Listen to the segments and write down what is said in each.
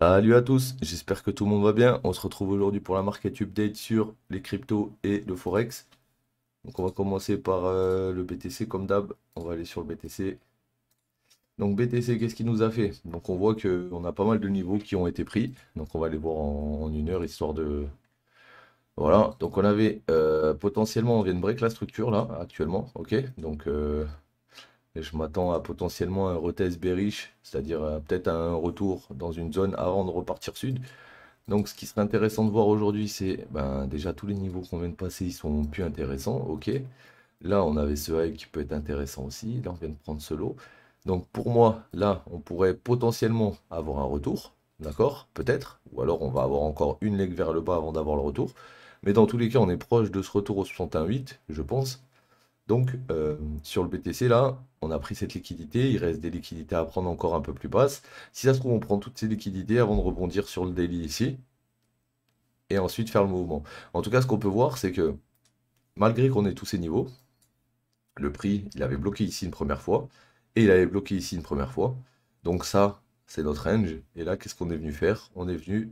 Salut à tous, j'espère que tout le monde va bien. On se retrouve aujourd'hui pour la market update sur les cryptos et le forex. Donc on va commencer par euh, le BTC comme d'hab. On va aller sur le BTC. Donc BTC, qu'est-ce qu'il nous a fait Donc on voit que on a pas mal de niveaux qui ont été pris. Donc on va les voir en, une heure histoire de voilà. Donc on avait euh, potentiellement on vient de break la structure là actuellement. Ok. Donc euh, je m'attends à potentiellement un retest bearish, c'est-à-dire euh, peut-être un retour dans une zone avant de repartir sud. Donc ce qui serait intéressant de voir aujourd'hui, c'est ben, déjà tous les niveaux qu'on vient de passer, ils sont plus intéressants, ok. Là, on avait ce high qui peut être intéressant aussi, là on vient de prendre ce lot. Donc pour moi, là, on pourrait potentiellement avoir un retour, d'accord Peut-être, ou alors on va avoir encore une leg vers le bas avant d'avoir le retour. Mais dans tous les cas, on est proche de ce retour au 61.8, je pense. Donc, euh, sur le BTC, là, on a pris cette liquidité. Il reste des liquidités à prendre encore un peu plus basse. Si ça se trouve, on prend toutes ces liquidités avant de rebondir sur le daily ici. Et ensuite faire le mouvement. En tout cas, ce qu'on peut voir, c'est que malgré qu'on ait tous ces niveaux, le prix, il avait bloqué ici une première fois. Et il avait bloqué ici une première fois. Donc ça, c'est notre range. Et là, qu'est-ce qu'on est venu faire On est venu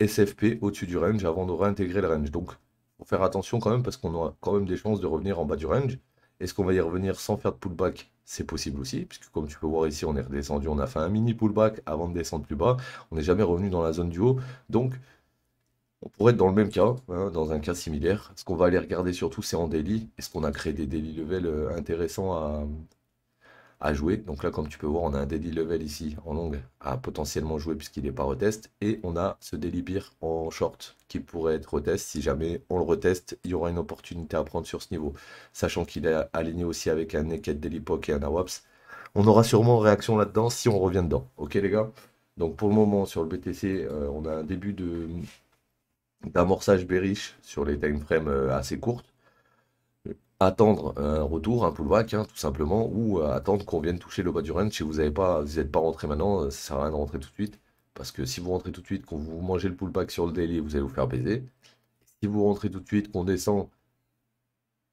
SFP au-dessus du range avant de réintégrer le range. Donc, faire attention quand même parce qu'on a quand même des chances de revenir en bas du range. Est-ce qu'on va y revenir sans faire de pullback C'est possible aussi, puisque comme tu peux voir ici, on est redescendu, on a fait un mini pullback avant de descendre plus bas. On n'est jamais revenu dans la zone du haut. Donc, on pourrait être dans le même cas, hein, dans un cas similaire. Ce qu'on va aller regarder surtout, c'est en daily. Est-ce qu'on a créé des daily level euh, intéressants à, jouer. Donc là, comme tu peux voir, on a un daily level ici en longue à potentiellement jouer puisqu'il n'est pas retest. Et on a ce daily beer en short qui pourrait être retest. Si jamais on le reteste, il y aura une opportunité à prendre sur ce niveau. Sachant qu'il est aligné aussi avec un Naked Daily Poke et un Awaps. On aura sûrement réaction là-dedans si on revient dedans. Ok les gars Donc pour le moment, sur le BTC, euh, on a un début de d'amorçage bearish sur les timeframes euh, assez courtes attendre un retour, un pullback, hein, tout simplement, ou euh, attendre qu'on vienne toucher le bas du range. Si vous n'êtes pas, pas rentré maintenant, euh, ça sert à rien de rentrer tout de suite. Parce que si vous rentrez tout de suite, qu'on vous mangez le pullback sur le daily, vous allez vous faire baiser. Si vous rentrez tout de suite, qu'on descend,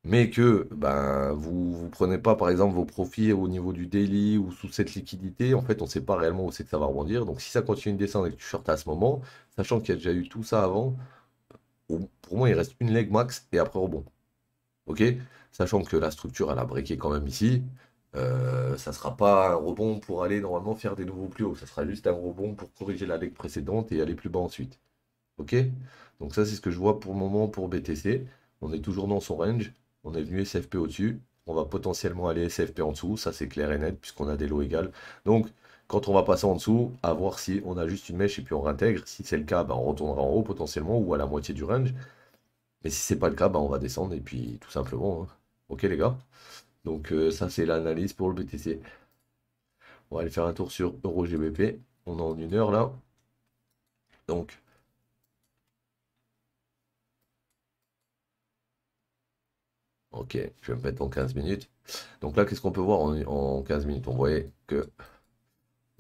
mais que ben, vous ne prenez pas par exemple vos profits au niveau du daily ou sous cette liquidité, en fait on ne sait pas réellement où c'est que ça va rebondir. Donc si ça continue de descendre et que tu à ce moment, sachant qu'il y a déjà eu tout ça avant, pour moi il reste une leg max et après rebond. Ok Sachant que la structure, elle la breaké quand même ici. Euh, ça ne sera pas un rebond pour aller normalement faire des nouveaux plus hauts. Ça sera juste un rebond pour corriger la leg précédente et aller plus bas ensuite. Ok Donc ça, c'est ce que je vois pour le moment pour BTC. On est toujours dans son range. On est venu SFP au-dessus. On va potentiellement aller SFP en dessous. Ça, c'est clair et net puisqu'on a des lots égales. Donc, quand on va passer en dessous, à voir si on a juste une mèche et puis on réintègre. Si c'est le cas, ben, on retournera en haut potentiellement ou à la moitié du range. Mais si c'est pas le cas, bah, on va descendre et puis tout simplement. Hein. Ok les gars Donc euh, ça c'est l'analyse pour le BTC. On va aller faire un tour sur EuroGBP. On est en une heure là. Donc. Ok, je vais me mettre en 15 minutes. Donc là, qu'est-ce qu'on peut voir en 15 minutes On voyait que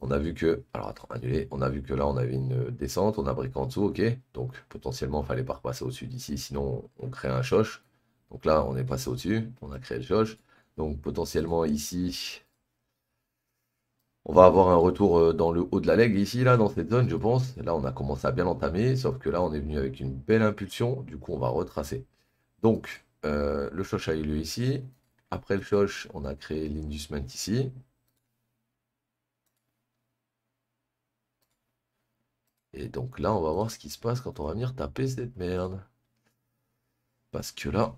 on a vu que, alors attends, annulé, on a vu que là on avait une descente, on a briqué en dessous, ok, donc potentiellement il fallait pas repasser au-dessus d'ici, sinon on crée un choche. Donc là on est passé au-dessus, on a créé le choche. Donc potentiellement ici, on va avoir un retour euh, dans le haut de la leg ici, là, dans cette zone, je pense. Là, on a commencé à bien l'entamer, sauf que là, on est venu avec une belle impulsion. Du coup, on va retracer. Donc, euh, le choche a eu lieu ici. Après le choche, on a créé l'inducement ici. Et donc là, on va voir ce qui se passe quand on va venir taper cette merde. Parce que là,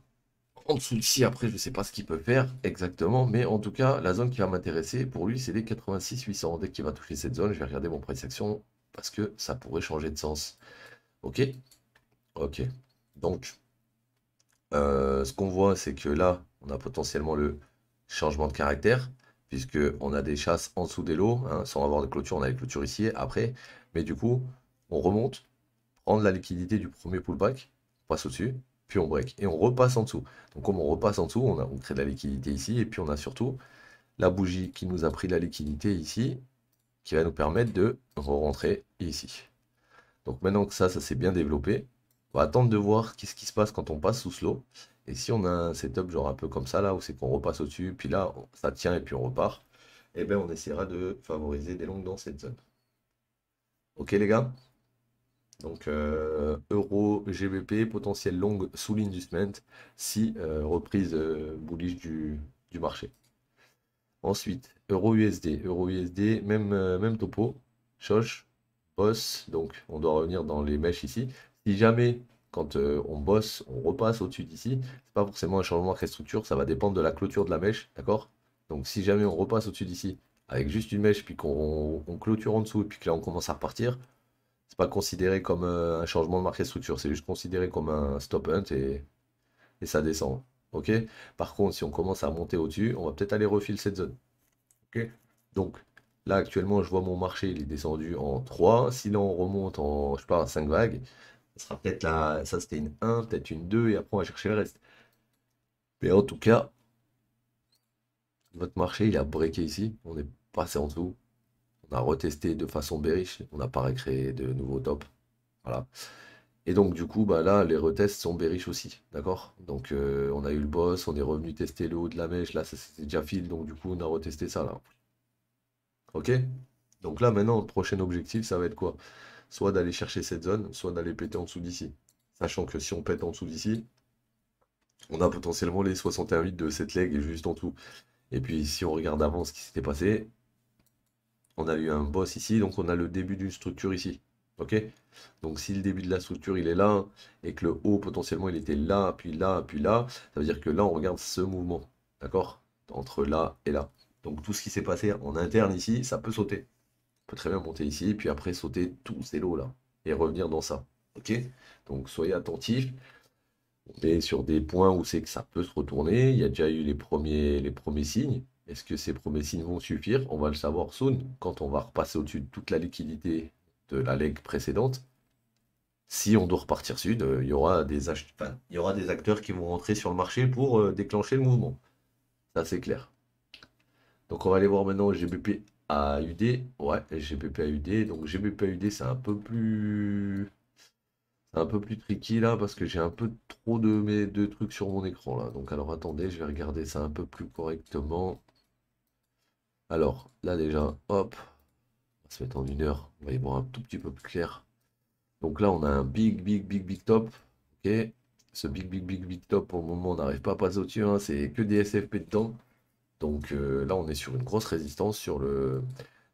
en dessous ici, après, je ne sais pas ce qu'il peut faire exactement. Mais en tout cas, la zone qui va m'intéresser, pour lui, c'est les 86-800. Dès qu'il va toucher cette zone, je vais regarder mon price action parce que ça pourrait changer de sens. Ok Ok. Donc, euh, ce qu'on voit, c'est que là, on a potentiellement le changement de caractère puisque on a des chasses en dessous des lots. Hein, sans avoir de clôture, on a les clôtures ici après. Mais du coup, on remonte, prendre la liquidité du premier pullback, passe au-dessus, puis on break et on repasse en dessous. Donc comme on repasse en dessous, on, a, on crée de la liquidité ici et puis on a surtout la bougie qui nous a pris de la liquidité ici qui va nous permettre de re-rentrer ici. Donc maintenant que ça, ça s'est bien développé, on va attendre de voir qu'est-ce qui se passe quand on passe sous slow. Et si on a un setup genre un peu comme ça là, où c'est qu'on repasse au-dessus, puis là, ça tient et puis on repart, et eh bien on essaiera de favoriser des longues dans cette zone. Ok les gars donc euh, euro, GBP, potentiel long sous l'inducement, si euh, reprise euh, bullish du, marché. Ensuite, euro USD, euro USD, même, même topo, choche, bosse, donc on doit revenir dans les mèches ici. Si jamais quand on bosse, on repasse au-dessus d'ici, c'est pas forcément un changement de structure, ça va dépendre de la clôture de la mèche, d'accord Donc si jamais on repasse au-dessus d'ici avec juste une mèche, puis qu'on clôture en dessous, et puis que là on commence à repartir, pas considéré comme euh, un changement de marché structure, c'est juste considéré comme un stop hunt et, ça descend. Ok Par contre, si on commence à monter au-dessus, on va peut-être aller refiler cette zone. ok. Donc là actuellement, je vois mon marché, il est descendu en 3. sinon on remonte en, je sais pas, 5 vagues, ça sera peut-être là, ça c'était une 1, peut-être une 2, et après on va chercher le reste. Mais en tout cas, votre marché, il a breaké ici. On est passé en dessous on a retesté de façon bériche, on n'a pas recréé de nouveaux tops. Voilà. Et donc du coup, bah là, les retests sont bériches aussi, d'accord Donc euh, on a eu le boss, on est revenu tester le haut de la mèche, là ça c'était déjà fil, donc du coup on a retesté ça là. Ok Donc là maintenant, le prochain objectif, ça va être quoi Soit d'aller chercher cette zone, soit d'aller péter en dessous d'ici. Sachant que si on pète en dessous d'ici, on a potentiellement les 61,8 de cette leg juste en tout. Et puis si on regarde avant ce qui s'était passé, on a eu un boss ici, donc on a le début d'une structure ici. Ok Donc si le début de la structure il est là, et que le haut potentiellement il était là, puis là, puis là, ça veut dire que là on regarde ce mouvement, d'accord Entre là et là. Donc tout ce qui s'est passé en interne ici, ça peut sauter. On peut très bien monter ici, puis après sauter tous ces lots là, et revenir dans ça. Ok Donc soyez attentifs. On est sur des points où c'est que ça peut se retourner. Il y a déjà eu les premiers, les premiers signes. Est-ce que ces promesses vont suffire On va le savoir soon, quand on va repasser au-dessus de toute la liquidité de la leg précédente. Si on doit repartir sud, euh, il y, aura des il y aura des acteurs qui vont rentrer sur le marché pour euh, déclencher le mouvement. Ça, c'est clair. Donc, on va aller voir maintenant GBP à Ouais, GBP à Donc, GBP à c'est un peu plus un peu plus tricky là parce que j'ai un peu trop de mes deux trucs sur mon écran là. Donc alors attendez, je vais regarder ça un peu plus correctement. Alors, là déjà, hop, on va se mettre en une heure, on va y voir un tout petit peu plus clair. Donc là, on a un big, big, big, big top. Ok, ce big, big, big, big top, au moment, on n'arrive pas à passer au-dessus, hein. c'est que des SFP temps. Donc euh, là, on est sur une grosse résistance sur le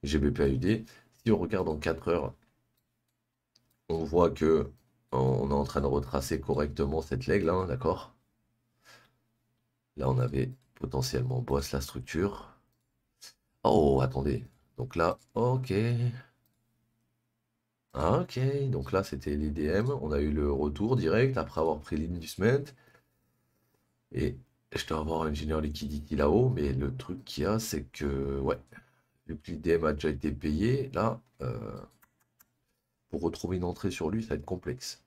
GBPAUD. Si on regarde en 4 heures, on voit que on est en train de retracer correctement cette leg là, hein, d'accord Là, on avait potentiellement bosse la structure. Oh, attendez. Donc là, ok. Ah, ok, donc là c'était DM on a eu le retour direct après avoir pris l'inducement, Et je dois avoir ingénieur liquidity là-haut, mais le truc qu'il y a, c'est que, ouais, le DM a déjà été payé, là, euh, pour retrouver une entrée sur lui, ça va être complexe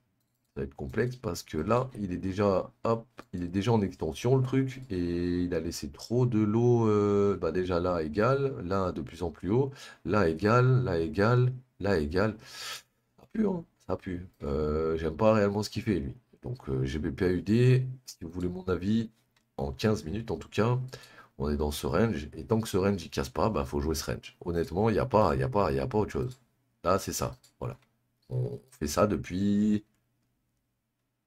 être complexe parce que là, il est déjà, hop, il est déjà en extension le truc et il a laissé trop de l'eau. Euh, bah déjà là égal, là de plus en plus haut, là égal, là égal, là égal. Ça pue, hein, ça pue. Euh, j'aime pas réellement ce qu'il fait lui. Donc euh, GBPAUD, si vous voulez mon avis, en 15 minutes en tout cas, on est dans ce range et tant que ce range il casse pas, bah faut jouer ce range. Honnêtement, il n'y a pas, il y a pas, il y a pas autre chose. Là c'est ça, voilà. On fait ça depuis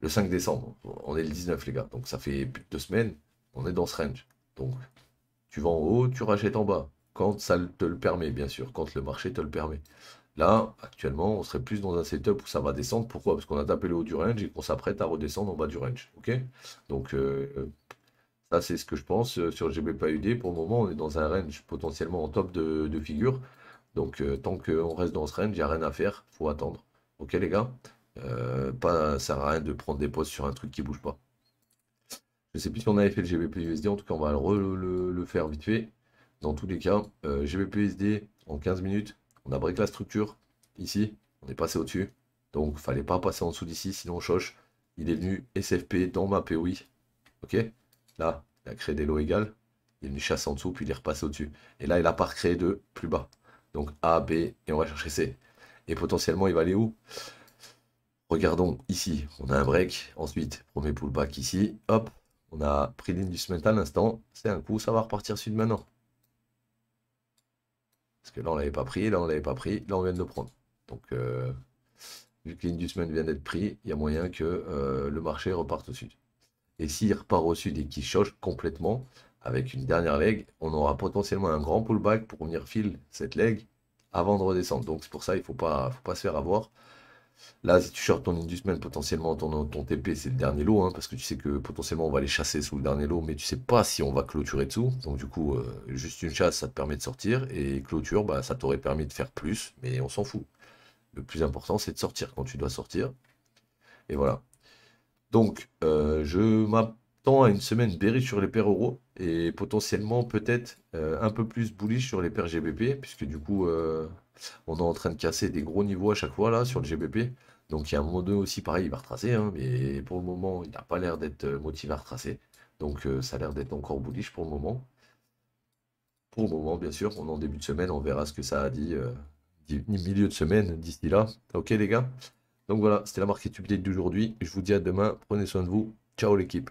le 5 décembre. On est le 19, les gars. Donc ça fait plus de deux semaines. On est dans ce range. Donc tu vends en haut, tu rachètes en bas. Quand ça te le permet, bien sûr. Quand le marché te le permet. Là, actuellement, on serait plus dans un setup où ça va descendre. Pourquoi Parce qu'on a tapé le haut du range et qu'on s'apprête à redescendre en bas du range. OK Donc, euh, euh, ça, c'est ce que je pense euh, sur GBPAUD. Pour le moment, on est dans un range potentiellement en top de, figure. Donc, tant qu'on reste dans ce range, il n'y a rien à faire. faut attendre. OK, les gars euh, pas, ça sert à rien de prendre des postes sur un truc qui bouge pas. Je sais plus si on avait fait le GBPUSD, en tout cas on va le, le, faire vite fait. Dans tous les cas, euh, gbpsd en 15 minutes, on a la structure ici, on est passé au-dessus, donc fallait pas passer en dessous d'ici, sinon on choche. Il est venu SFP dans ma POI, ok Là, il a créé des lots égales, il est venu chasser en dessous, puis il est repassé au-dessus. Et là, il a pas recréé de plus bas. Donc A, B, et on va chercher C. Et potentiellement, il va aller où Regardons ici, on a un break, ensuite premier pullback ici, hop, on a pris semaine à l'instant, c'est un coup, ça va repartir sud maintenant. Parce que là on l'avait pas pris, là on l'avait pas pris, là on vient de le prendre. Donc euh, vu que semaine vient d'être pris, il y a moyen que euh, le marché reparte au sud. Et s'il repart au sud et qu'il choche complètement, avec une dernière leg, on aura potentiellement un grand pullback pour venir fil cette leg avant de redescendre. Donc c'est pour ça il faut faut pas se faire avoir. Là, si tu shorts ton Indusman, potentiellement ton, ton TP, c'est le dernier lot, hein, parce que tu sais que potentiellement on va les chasser sous le dernier lot, mais tu sais pas si on va clôturer dessous. Donc du coup, euh, juste une chasse, ça te permet de sortir, et clôture, bah, ça t'aurait permis de faire plus, mais on s'en fout. Le plus important, c'est de sortir quand tu dois sortir. Et voilà. Donc, euh, je m'attends à une semaine berry sur les paires euros et potentiellement peut-être euh, un peu plus bullish sur les paires GBP, puisque du coup, euh, on est en train de casser des gros niveaux à chaque fois là sur le GBP. Donc il y a un moment aussi, pareil, il va retracer, hein, mais pour le moment, il n'a pas l'air d'être euh, motivé à retracer. Donc ça a l'air d'être encore bullish pour le moment. Pour le moment, bien sûr, on est en début de semaine, on verra ce que ça a dit milieu de semaine d'ici là. Ok les gars Donc voilà, c'était la marque update d'aujourd'hui. Je vous dis à demain, prenez soin de vous. Ciao l'équipe